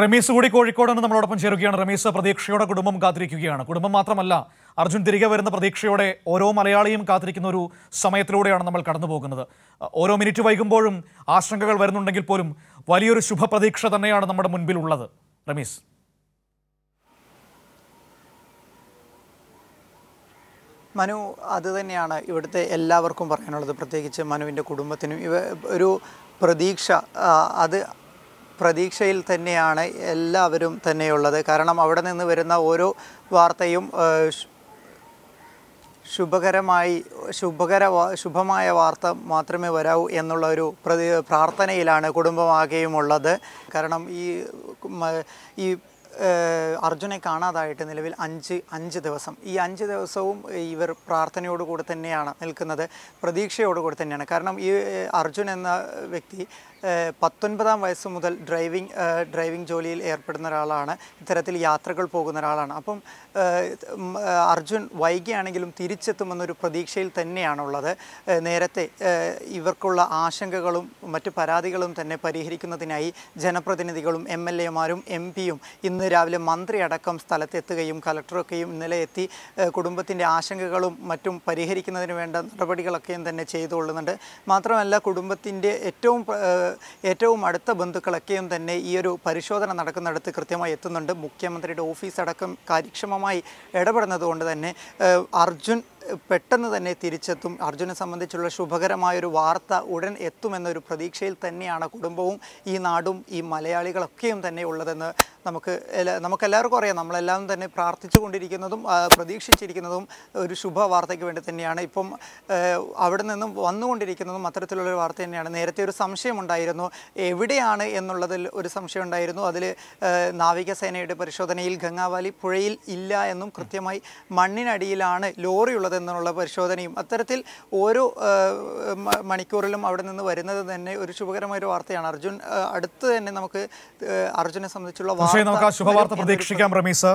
റമീസ് കൂടി കോഴിക്കോടാണ് നമ്മളോടൊപ്പം ചേരുകയാണ് റമീസ് പ്രതീക്ഷയോടെ കുടുംബം കാത്തിരിക്കുകയാണ് കുടുംബം മാത്രമല്ല അർജുൻ തിരികെ വരുന്ന പ്രതീക്ഷയോടെ ഓരോ മലയാളിയും കാത്തിരിക്കുന്ന ഒരു സമയത്തിലൂടെയാണ് നമ്മൾ കടന്നു പോകുന്നത് ഓരോ മിനിറ്റ് വൈകുമ്പോഴും ആശങ്കകൾ വരുന്നുണ്ടെങ്കിൽ പോലും വലിയൊരു ശുഭപ്രതീക്ഷ തന്നെയാണ് നമ്മുടെ മുൻപിലുള്ളത് റമീസ് മനു അത് തന്നെയാണ് ഇവിടുത്തെ എല്ലാവർക്കും പറയാനുള്ളത് പ്രത്യേകിച്ച് മനുവിൻ്റെ കുടുംബത്തിനും ഇവ ഒരു പ്രതീക്ഷ അത് പ്രതീക്ഷയിൽ തന്നെയാണ് എല്ലാവരും തന്നെയുള്ളത് കാരണം അവിടെ നിന്ന് വരുന്ന ഓരോ വാർത്തയും ശുഭകരമായി ശുഭകര ശുഭമായ വാർത്ത മാത്രമേ വരാവൂ എന്നുള്ള ഒരു പ്രതി പ്രാർത്ഥനയിലാണ് കുടുംബമാകെയുമുള്ളത് കാരണം ഈ ഈ അർജുനെ കാണാതായിട്ട് നിലവിൽ അഞ്ച് അഞ്ച് ദിവസം ഈ അഞ്ച് ദിവസവും ഇവർ പ്രാർത്ഥനയോടുകൂടെ തന്നെയാണ് നിൽക്കുന്നത് പ്രതീക്ഷയോടുകൂടെ തന്നെയാണ് കാരണം ഈ അർജുൻ എന്ന വ്യക്തി പത്തൊൻപതാം വയസ്സ് മുതൽ ഡ്രൈവിംഗ് ഡ്രൈവിംഗ് ജോലിയിൽ ഏർപ്പെടുന്ന ഒരാളാണ് ഇത്തരത്തിൽ യാത്രകൾ പോകുന്ന ഒരാളാണ് അപ്പം അർജുൻ വൈകിയാണെങ്കിലും തിരിച്ചെത്തുമെന്നൊരു പ്രതീക്ഷയിൽ തന്നെയാണുള്ളത് നേരത്തെ ഇവർക്കുള്ള ആശങ്കകളും മറ്റ് പരാതികളും തന്നെ പരിഹരിക്കുന്നതിനായി ജനപ്രതിനിധികളും എം എൽ എമാരും എം പിയും ഇന്ന് രാവിലെ മന്ത്രി അടക്കം സ്ഥലത്തെത്തുകയും കലക്ടറൊക്കെയും ഇന്നലെ എത്തി കുടുംബത്തിൻ്റെ ആശങ്കകളും മറ്റും പരിഹരിക്കുന്നതിന് വേണ്ട നടപടികളൊക്കെയും തന്നെ ചെയ്തുകൊള്ളുന്നുണ്ട് മാത്രമല്ല കുടുംബത്തിൻ്റെ ഏറ്റവും ഏറ്റവും അടുത്ത ബന്ധുക്കളൊക്കെയും തന്നെ ഈ ഒരു പരിശോധന നടക്കുന്നിടത്ത് കൃത്യമായി എത്തുന്നുണ്ട് മുഖ്യമന്ത്രിയുടെ ഓഫീസ് അടക്കം കാര്യക്ഷമമായി ഇടപെടുന്നതുകൊണ്ട് തന്നെ അർജുൻ പെട്ടെന്ന് തന്നെ തിരിച്ചെത്തും അർജുനെ സംബന്ധിച്ചുള്ള ശുഭകരമായൊരു വാർത്ത ഉടൻ എത്തുമെന്നൊരു പ്രതീക്ഷയിൽ തന്നെയാണ് കുടുംബവും ഈ നാടും ഈ മലയാളികളൊക്കെയും തന്നെ ഉള്ളതെന്ന് നമുക്ക് നമുക്കെല്ലാവർക്കും അറിയാം നമ്മളെല്ലാം തന്നെ പ്രാർത്ഥിച്ചു കൊണ്ടിരിക്കുന്നതും പ്രതീക്ഷിച്ചിരിക്കുന്നതും ഒരു ശുഭവാർത്തയ്ക്ക് വേണ്ടി തന്നെയാണ് ഇപ്പം അവിടെ നിന്നും വന്നുകൊണ്ടിരിക്കുന്നതും അത്തരത്തിലുള്ളൊരു വാർത്ത തന്നെയാണ് നേരത്തെ ഒരു സംശയമുണ്ടായിരുന്നു എവിടെയാണ് എന്നുള്ളതിൽ ഒരു സംശയം ഉണ്ടായിരുന്നു അതിൽ നാവികസേനയുടെ പരിശോധനയിൽ ഗംഗാവാലി പുഴയിൽ ഇല്ല എന്നും കൃത്യമായി മണ്ണിനടിയിലാണ് ലോറി ഉള്ളതെന്നുള്ള പരിശോധനയും അത്തരത്തിൽ ഓരോ മണിക്കൂറിലും അവിടെ നിന്ന് വരുന്നത് തന്നെ ഒരു ശുഭകരമായ ഒരു വാർത്തയാണ് അർജുൻ അടുത്ത് തന്നെ നമുക്ക് അർജുനെ സംബന്ധിച്ചുള്ള വാർത്ത പക്ഷേ നമുക്ക് ആ ശുഭവാർത്ത പ്രതീക്ഷിക്കാം റമീസ്